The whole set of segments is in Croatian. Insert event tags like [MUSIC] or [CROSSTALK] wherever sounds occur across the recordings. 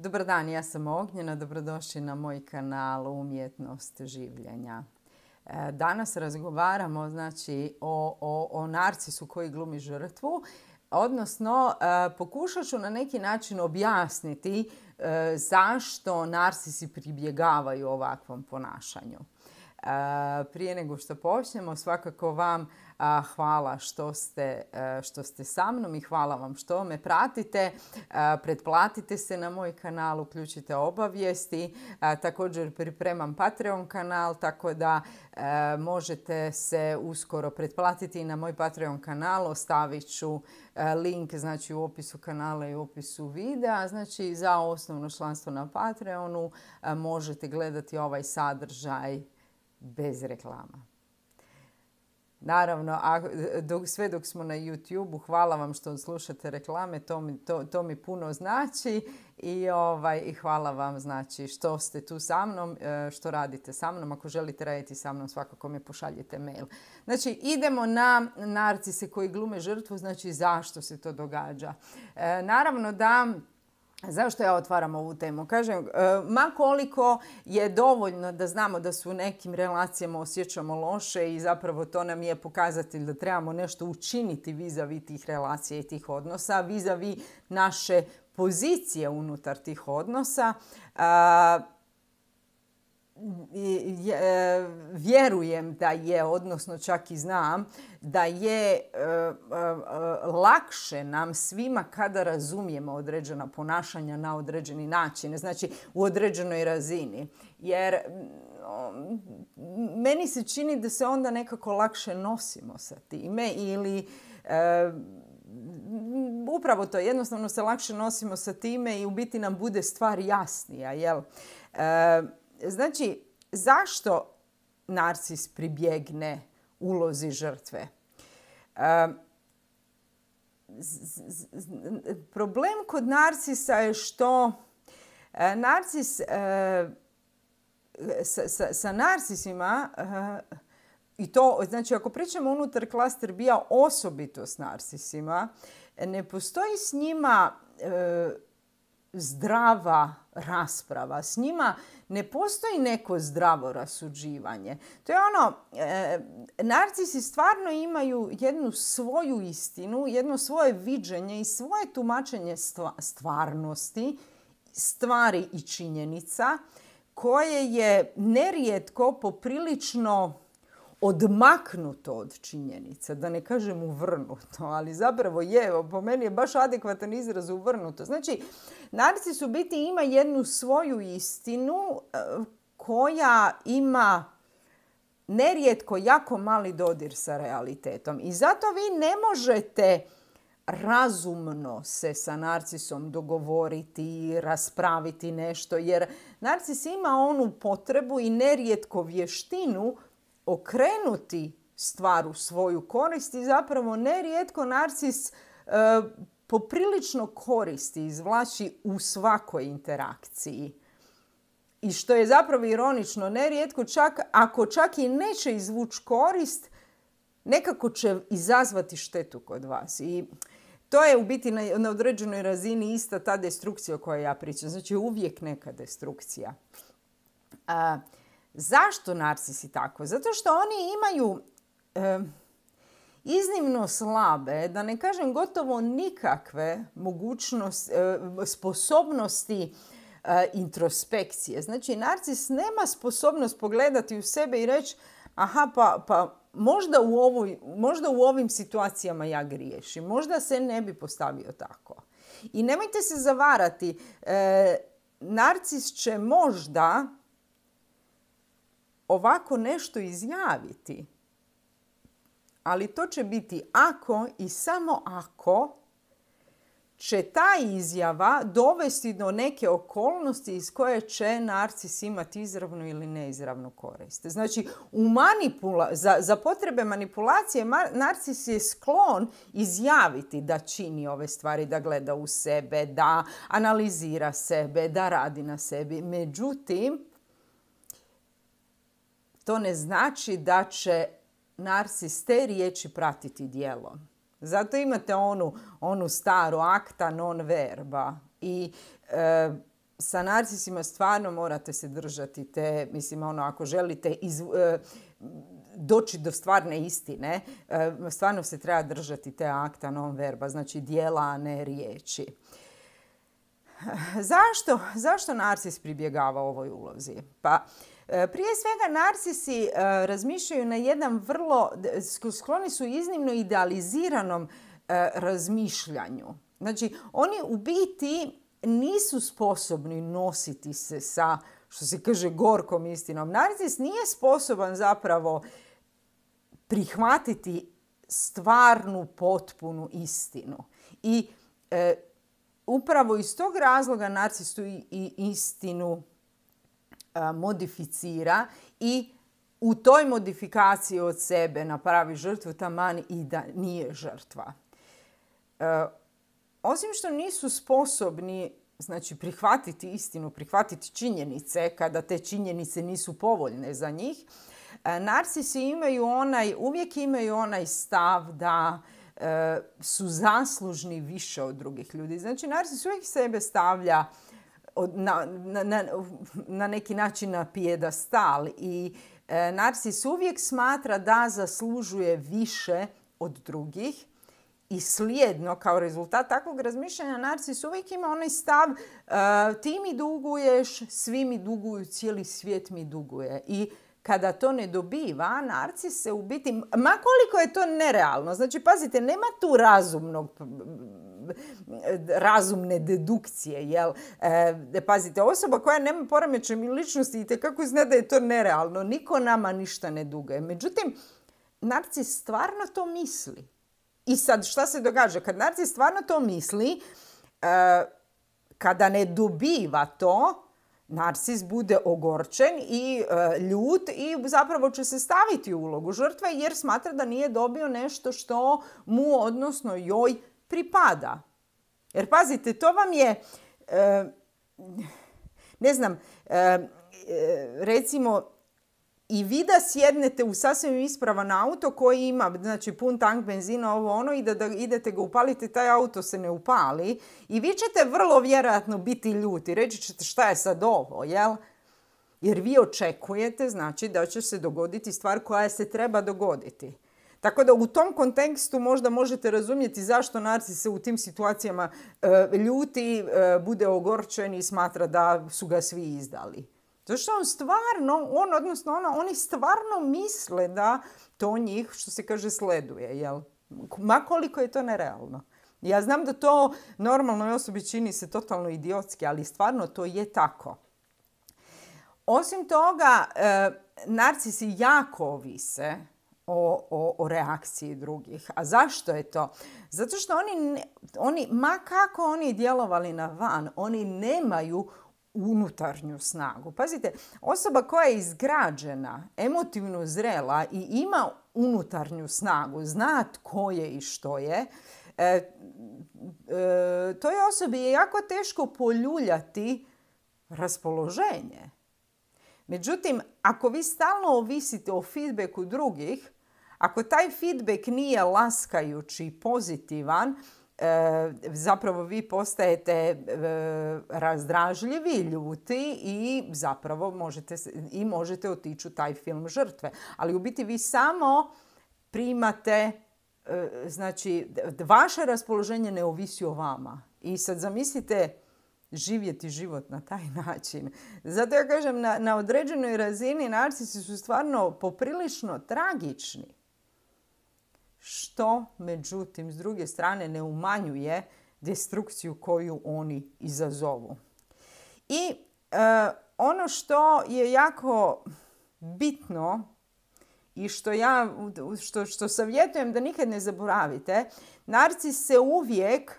Dobar dan, ja sam Ognjena, dobrodošli na moj kanal Umjetnost življenja. E, danas razgovaramo znači, o, o narcisu koji glumi žrtvu, odnosno e, pokušat ću na neki način objasniti e, zašto narcisi pribjegavaju ovakvom ponašanju. Prije nego što počnemo, svakako vam hvala što ste, e, što ste sa mnom i hvala vam što me pratite. Pretplatite se na moj kanal, uključite obavijesti. Također pripremam Patreon kanal, tako da e, možete se uskoro pretplatiti na moj Patreon kanal. Ostavit ću e, link znači, u opisu kanala i u opisu videa. Znači, za osnovno članstvo na Patreonu možete gledati ovaj sadržaj bez reklama. Naravno, sve dok smo na youtube hvala vam što slušate reklame, to mi, to, to mi puno znači I, ovaj, i hvala vam znači što ste tu sa mnom, e, što radite sa mnom. Ako želite raditi sa mnom, svakako mi pošaljite mail. Znači, idemo na narcise koji glume žrtvu, znači zašto se to događa. E, naravno da Zašto ja otvaram ovu temu? Kažem, e, ma koliko je dovoljno da znamo da se u nekim relacijama osjećamo loše i zapravo to nam je pokazatelj da trebamo nešto učiniti vizavi tih relacija i tih odnosa, vizavi naše pozicije unutar tih odnosa. E, vjerujem da je, odnosno čak i znam, da je e, e, lakše nam svima kada razumijemo određena ponašanja na određeni način, znači u određenoj razini. Jer mm, meni se čini da se onda nekako lakše nosimo sa time ili upravo to, jednostavno se lakše nosimo sa time i u biti nam bude stvar jasnija, jel? Znači, zašto narcis pribjegne ulozi žrtve? problem kod narcisa je što e, narcis, e, sa, sa, narcisima e, i to, znači ako pričamo unutar klaster bija osobito s narcisima, ne postoji s njima zdrava rasprava s njima ne postoji neko zdravo rasuđivanje to je ono e, narcisi stvarno imaju jednu svoju istinu jedno svoje viđenje i svoje tumačenje stvarnosti stvari i činjenica koje je nerijetko poprilično odmaknuto od činjenica, da ne kažem uvrnuto, ali zapravo je, po meni je baš adekvatan izraz uvrnuto. Znači, narcis u biti ima jednu svoju istinu e, koja ima nerijetko jako mali dodir sa realitetom. I zato vi ne možete razumno se sa narcisom dogovoriti i raspraviti nešto, jer narcis ima onu potrebu i nerijetko vještinu okrenuti stvar u svoju korist i zapravo nerijetko narcis e, poprilično koristi, izvlači u svakoj interakciji. I što je zapravo ironično, nerijetko čak, ako čak i neće izvući korist, nekako će izazvati štetu kod vas. I to je u biti na, određenoj razini ista ta destrukcija o kojoj ja pričam. Znači uvijek neka destrukcija. Zašto narcisi tako? Zato što oni imaju iznimno slabe, da ne kažem gotovo nikakve mogućnosti, e, sposobnosti e, introspekcije. Znači, narcis nema sposobnost pogledati u sebe i reći aha, pa, pa možda, u možda u ovim situacijama ja griješim, možda se ne bi postavio tako. I nemojte se zavarati, e, narcis će možda ovako nešto izjaviti, ali to će biti ako i samo ako će ta izjava dovesti do neke okolnosti iz koje će narcis imati izravnu ili neizravnu korist. Znači, u manipula za, za potrebe manipulacije narcis je sklon izjaviti da čini ove stvari, da gleda u sebe, da analizira sebe, da radi na sebi. Međutim, to ne znači da će narcis te riječi pratiti dijelo. Zato imate onu, onu staru akta non verba i e, sa narcisima stvarno morate se držati te, mislim ono ako želite e, doći do stvarne istine, e, stvarno se treba držati te akta non verba, znači dijela, a ne riječi. Zašto? Zašto narcis pribjegava ovoj ulozi? Pa E, prije svega narcisi e, razmišljaju na jedan vrlo, skloni su iznimno idealiziranom e, razmišljanju. Znači, oni u biti nisu sposobni nositi se sa, što se kaže, gorkom istinom. Narcis nije sposoban zapravo prihvatiti stvarnu, potpunu istinu. I upravo iz tog razloga narcistu i istinu E, modificira i u toj modifikaciji od sebe napravi žrtvu taman i da nije žrtva. E, osim što nisu sposobni znači, prihvatiti istinu, prihvatiti činjenice kada te činjenice nisu povoljne za njih, e, narcisi imaju onaj, uvijek imaju onaj stav da su zaslužni više od drugih ljudi. Znači, narcis uvijek sebe stavlja na, na, neki način na stal i e, narcis uvijek smatra da zaslužuje više od drugih i slijedno kao rezultat takvog razmišljanja narcis uvijek ima onaj stav e, ti mi duguješ, svi mi duguju, cijeli svijet mi duguje i kada to ne dobiva, narcis se u biti, ma koliko je to nerealno, znači pazite, nema tu razumnog razumne dedukcije, jel? E, pazite, osoba koja nema poremećaj ličnosti i kako zna da je to nerealno, niko nama ništa ne duguje. Međutim, narcis stvarno to misli. I sad šta se događa? Kad narcis stvarno to misli, e, kada ne dobiva to, narcis bude ogorčen i e, ljut i zapravo će se staviti u ulogu žrtve jer smatra da nije dobio nešto što mu odnosno joj pripada. Jer pazite, to vam je e, ne znam e, recimo i vi da sjednete u sasvim ispravan auto koji ima znači, pun tank benzina, ovo ono, i da, idete ga upaliti, taj auto se ne upali. I vi ćete vrlo vjerojatno biti ljuti. Reći ćete šta je sad ovo, jel? Jer vi očekujete znači, da će se dogoditi stvar koja se treba dogoditi. Tako da u tom kontekstu možda možete razumjeti zašto Narci se u tim situacijama e, ljuti, e, bude ogorčen i smatra da su ga svi izdali. Zato što on stvarno, on, odnosno ona, oni stvarno misle da to njih, što se kaže, sleduje, jel? koliko je to nerealno. Ja znam da to normalnoj osobi čini se totalno idiotski, ali stvarno to je tako. Osim toga, eh, narcisi jako ovise o, o, o reakciji drugih. A zašto je to? Zato što oni, oni ma kako oni djelovali na van, oni nemaju unutarnju snagu. Pazite, osoba koja je izgrađena, emotivno zrela i ima unutarnju snagu, zna tko je i što je, e, e, toj osobi je jako teško poljuljati raspoloženje. Međutim, ako vi stalno ovisite o feedbacku drugih, ako taj feedback nije laskajući i pozitivan, E, zapravo vi postajete e, razdražljivi, ljuti i zapravo možete, i možete otići u taj film žrtve. Ali u biti vi samo primate, e, znači vaše raspoloženje ne ovisi o vama. I sad zamislite živjeti život na taj [LAUGHS] način. Zato ja kažem, na, na određenoj razini narcisi su stvarno poprilično tragični što međutim s druge strane ne umanjuje destrukciju koju oni izazovu. I e, ono što je jako bitno i što ja što, što savjetujem da nikad ne zaboravite, narcis se uvijek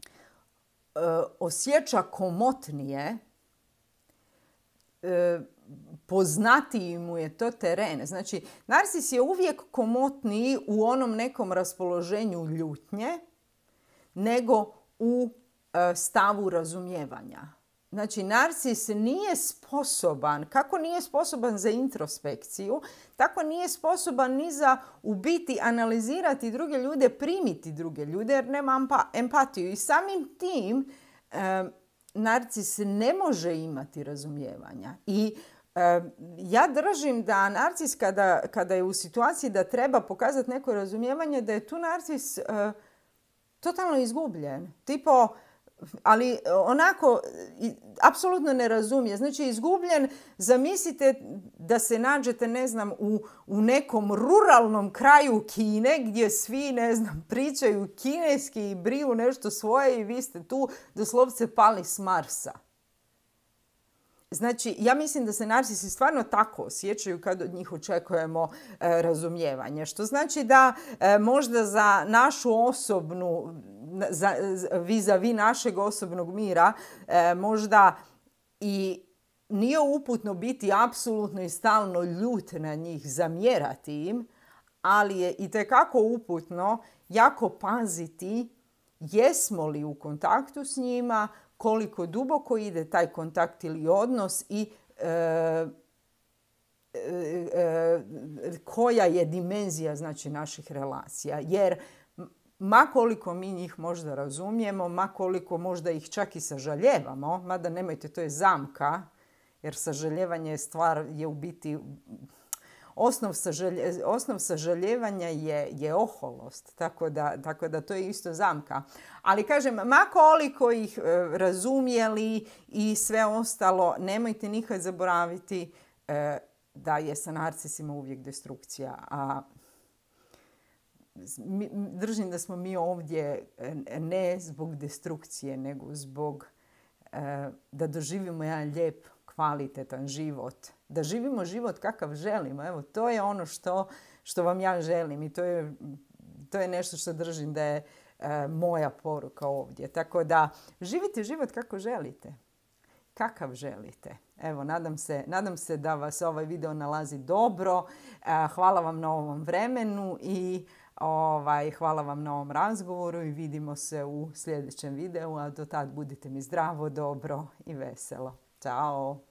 e, osjeća komotnije e, poznatiji mu je to teren. Znači, narcis je uvijek komotniji u onom nekom raspoloženju ljutnje nego u e, stavu razumijevanja. Znači, narcis nije sposoban, kako nije sposoban za introspekciju, tako nije sposoban ni za u biti analizirati druge ljude, primiti druge ljude jer nema empatiju. I samim tim e, narcis ne može imati razumijevanja. I ja držim da narcis kada, je u situaciji da treba pokazati neko razumijevanje, da je tu narcis e, totalno izgubljen. Tipo, ali onako, apsolutno ne razumije. Znači, izgubljen, zamislite da se nađete, ne znam, u, u nekom ruralnom kraju Kine gdje svi, ne znam, [LAUGHS] pričaju kineski i briju nešto svoje i vi ste tu doslovce pali s Marsa. Znači, ja mislim da se narcisi stvarno tako osjećaju kad od njih očekujemo e, razumijevanje. Što znači da e, možda za našu osobnu, za, vis-a-vis našeg osobnog mira, e, možda i nije uputno biti apsolutno i stalno ljut na njih, zamjerati im, ali je i tekako uputno jako paziti jesmo li u kontaktu s njima, koliko duboko ide taj kontakt ili odnos i e, e, e, koja je dimenzija znači naših relacija jer ma koliko mi njih možda razumijemo ma koliko možda ih čak i sažaljevamo mada nemojte to je zamka jer sažaljevanje je stvar je u biti osnov, sažaljevanja je, oholost. Tako da, tako da to je isto zamka. Ali kažem, makoliko koliko ih e, razumjeli i sve ostalo, nemojte nikad zaboraviti e, da je sa narcisima uvijek destrukcija. A držim da smo mi ovdje e, ne zbog destrukcije, nego zbog da doživimo jedan lijep kvalitetan život, da živimo život kakav želimo. Evo, to je ono što, što vam ja želim i to je, to je nešto što držim da je e, moja poruka ovdje. Tako da živite život kako želite. Kakav želite. Evo, nadam se, nadam se da vas ovaj video nalazi dobro. E, hvala vam na ovom vremenu i Ovaj, hvala vam na ovom razgovoru i vidimo se u sljedećem videu, a do tad budite mi zdravo, dobro i veselo. Ćao!